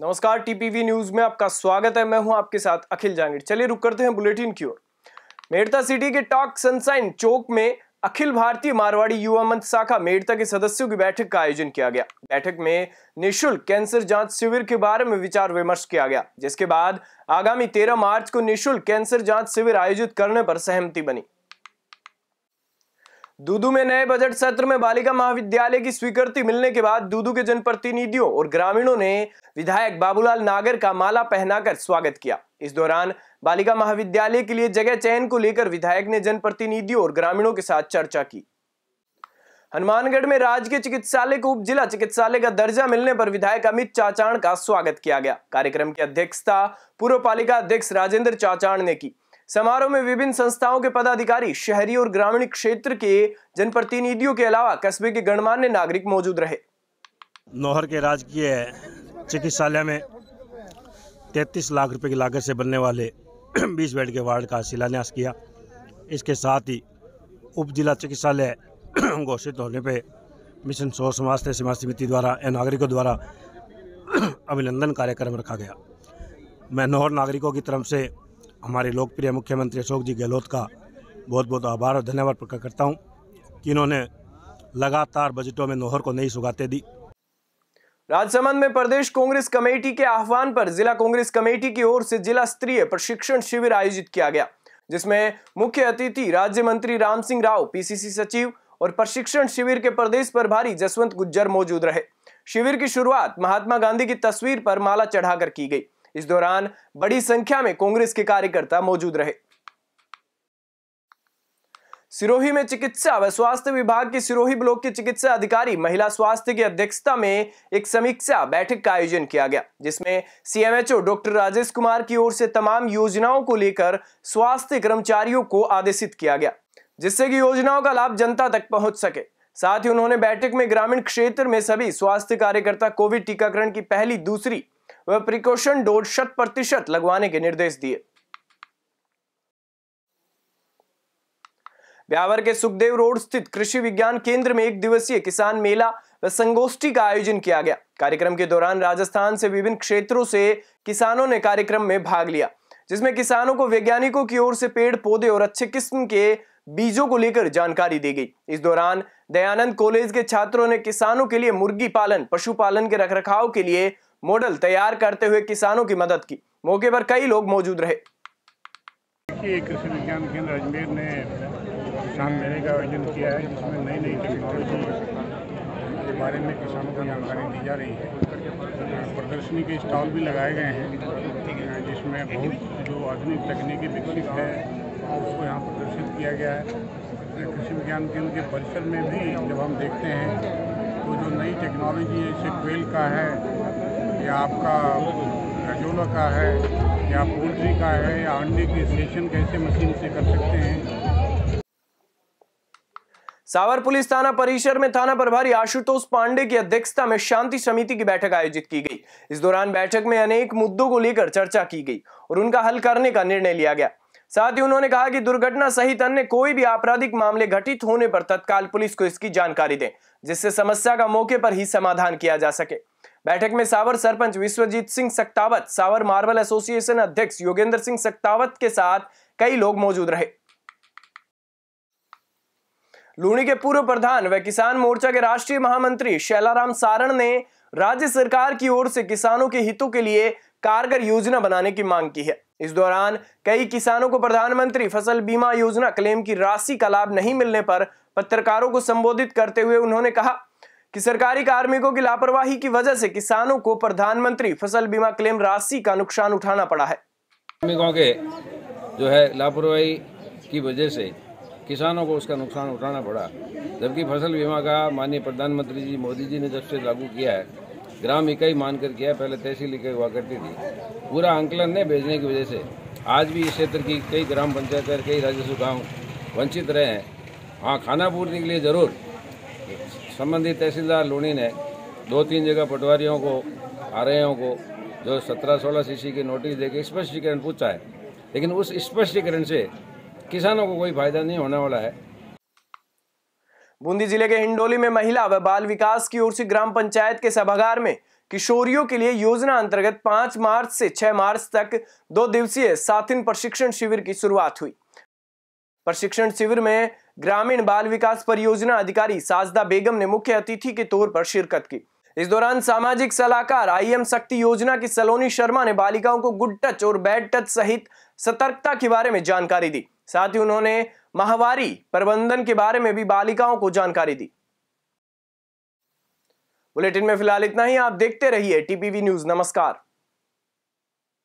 नमस्कार TPV news में आपका स्वागत है मैं हूं आपके साथ अखिल जांगिर चलिए रुक करते हैं बुलेटिन की ओर मेड़ता सिटी के टॉक सनसाइन चौक में अखिल भारतीय मारवाड़ी युवा मंच शाखा मेड़ता के सदस्यों की बैठक का आयोजन किया गया बैठक में निशुल्क कैंसर जांच शिविर के बारे में विचार विमर्श किया गया जिसके बाद आगामी तेरह मार्च को निशुल्क कैंसर जांच शिविर आयोजित करने पर सहमति बनी दूदू में नए बजट सत्र में बालिका महाविद्यालय की स्वीकृति मिलने के बाद दूदू के जनप्रतिनिधियों और ग्रामीणों ने विधायक बाबूलाल नागर का माला पहनाकर स्वागत किया इस दौरान बालिका महाविद्यालय के लिए जगह चयन को लेकर विधायक ने जनप्रतिनिधियों और ग्रामीणों के साथ चर्चा की हनुमानगढ़ में राजकीय चिकित्सालय को उप जिला चिकित्सालय का दर्जा मिलने पर विधायक अमित चाचाण का स्वागत किया गया कार्यक्रम की अध्यक्षता पूर्व पालिका अध्यक्ष राजेंद्र चाचाण ने की समारोह में विभिन्न संस्थाओं के पदाधिकारी शहरी और ग्रामीण क्षेत्र के जनप्रतिनिधियों के अलावा कस्बे के गणमान्य नागरिक मौजूद रहे नोहर के राजकीय चिकित्सालय में तैतीस लाख रुपए की लागत से बनने वाले बीस बेड के वार्ड का शिलान्यास किया इसके साथ ही उप जिला चिकित्सालय घोषित होने पर मिशन सौर समाज सेवा समिति द्वारा या नागरिकों द्वारा अभिनंदन कार्यक्रम रखा गया मैं नोहर नागरिकों की तरफ से हमारे लोकप्रिय मुख्यमंत्री अशोक जी गहलोत का बहुत बहुत आभार और धन्यवाद प्रकट करता हूँ कि इन्होंने लगातार बजटों में नोहर को नई सुगाते दी राजसमंद में प्रदेश कांग्रेस कमेटी के आह्वान पर जिला कांग्रेस कमेटी की ओर से जिला स्तरीय प्रशिक्षण शिविर आयोजित किया गया जिसमें मुख्य अतिथि राज्य मंत्री राम सिंह राव पीसीसी सचिव और प्रशिक्षण शिविर के प्रदेश प्रभारी जसवंत गुज्जर मौजूद रहे शिविर की शुरुआत महात्मा गांधी की तस्वीर पर माला चढ़ाकर की गई इस दौरान बड़ी संख्या में कांग्रेस के कार्यकर्ता मौजूद रहे सिरोही में चिकित्सा व स्वास्थ्य विभाग के सिरोही ब्लॉक के चिकित्सा अधिकारी महिला स्वास्थ्य की अध्यक्षता में एक समीक्षा बैठक का आयोजन किया गया जिसमें सीएमएचओ डॉक्टर राजेश कुमार की ओर से तमाम योजनाओं को लेकर स्वास्थ्य कर्मचारियों को आदेशित किया गया जिससे कि योजनाओं का लाभ जनता तक पहुंच सके साथ ही उन्होंने बैठक में ग्रामीण क्षेत्र में सभी स्वास्थ्य कार्यकर्ता कोविड टीकाकरण की पहली दूसरी वह प्रिकॉशन डोज शत प्रतिशत लगवाने के निर्देश दिए ब्यावर के सुखदेव रोड स्थित कृषि विज्ञान केंद्र में एक दिवसीय किसान मेला व संगोष्ठी का आयोजन किया गया कार्यक्रम के दौरान राजस्थान से विभिन्न क्षेत्रों से किसानों ने कार्यक्रम में भाग लिया जिसमें किसानों को वैज्ञानिकों की ओर से पेड़ पौधे और अच्छे किस्म के बीजों को लेकर जानकारी दी गई इस दौरान दयानंद कॉलेज के छात्रों ने किसानों के लिए मुर्गी पालन पशुपालन के रखरखाव के लिए मॉडल तैयार करते हुए किसानों की मदद की मौके पर कई लोग मौजूद रहे कृषि विज्ञान केंद्र अजमेर ने किसान मेले का आयोजन किया है जिसमें नई नई टेक्नोलॉजी के बारे में किसानों को जानकारी दी जा रही है प्रदर्शनी के स्टॉल भी लगाए गए हैं जिसमें बहुत जो आधुनिक तकनीकी विकसित है उसको यहाँ प्रदर्शित किया गया है कृषि विज्ञान केंद्र के परिसर में भी जब हम देखते हैं तो जो नई टेक्नोलॉजी है जैसे का है या आपका रजोला का है या पोल्ट्री का है या अंडे की सेशन कैसे मशीन से कर सकते हैं सावर पुलिस थाना परिसर में थाना प्रभारी आशुतोष पांडे की अध्यक्षता में शांति समिति की बैठक आयोजित की गई इस दौरान बैठक में अनेक मुद्दों को लेकर चर्चा की गई और उनका हल करने का निर्णय लिया गया साथ ही उन्होंने कहा कि दुर्घटना सहित अन्य कोई भी आपराधिक मामले घटित होने पर तत्काल पुलिस को इसकी जानकारी दें जिससे समस्या का मौके पर ही समाधान किया जा सके बैठक में सावर सरपंच विश्वजीत सिंह सक्तावत सावर मार्बल एसोसिएशन अध्यक्ष योगेंद्र सिंह सक्तावत के साथ कई लोग मौजूद रहे लूणी के पूर्व प्रधान व किसान मोर्चा के राष्ट्रीय महामंत्री शैलाराम सारण ने राज्य सरकार की ओर से किसानों के हितों के लिए कारगर योजना बनाने की मांग की है इस दौरान कई किसानों को प्रधानमंत्री फसल बीमा योजना क्लेम की राशि का लाभ नहीं मिलने पर पत्रकारों को संबोधित करते हुए उन्होंने कहा कि सरकारी कार्मिकों की लापरवाही की वजह से किसानों को प्रधानमंत्री फसल बीमा क्लेम राशि का नुकसान उठाना पड़ा है कार्मिकों के जो है लापरवाही की वजह से किसानों को उसका नुकसान उठाना पड़ा जबकि फसल बीमा का माननीय प्रधानमंत्री जी मोदी जी ने जब से लागू किया है ग्राम इकाई मानकर किया पहले तहसील इकाई हुआ करती थी पूरा आंकलन नहीं भेजने की वजह से आज भी इस क्षेत्र की कई ग्राम पंचायत और कई राजस्व गांव वंचित रहे हैं हाँ खाना पूर्ति के लिए जरूर संबंधित तहसीलदार लूणी ने दो तीन जगह पटवारियों को आ रहे को जो सत्रह सोलह सीसी की नोटिस देके स्पष्टीकरण पूछा है लेकिन उस स्पष्टीकरण से किसानों को कोई फायदा नहीं होने वाला है बूंदी जिले के हिंडोली में महिला व बाल विकास की ओर से ग्राम पंचायत के सभागार में किशोरियों के लिए योजना अंतर्गत 5 मार्च से 6 मार्च तक दो दिवसीय साथिन प्रशिक्षण शिविर की शुरुआत हुई प्रशिक्षण शिविर में ग्रामीण बाल विकास परियोजना अधिकारी साजदा बेगम ने मुख्य अतिथि के तौर पर शिरकत की इस दौरान सामाजिक सलाहकार आईएम शक्ति योजना की सलोनी शर्मा ने बालिकाओं को गुड टच और बैड टच सहित सतर्कता के बारे में जानकारी दी साथ ही उन्होंने महावारी प्रबंधन के बारे में भी बालिकाओं को जानकारी दी बुलेटिन में फिलहाल इतना ही आप देखते रहिए टीपीवी न्यूज नमस्कार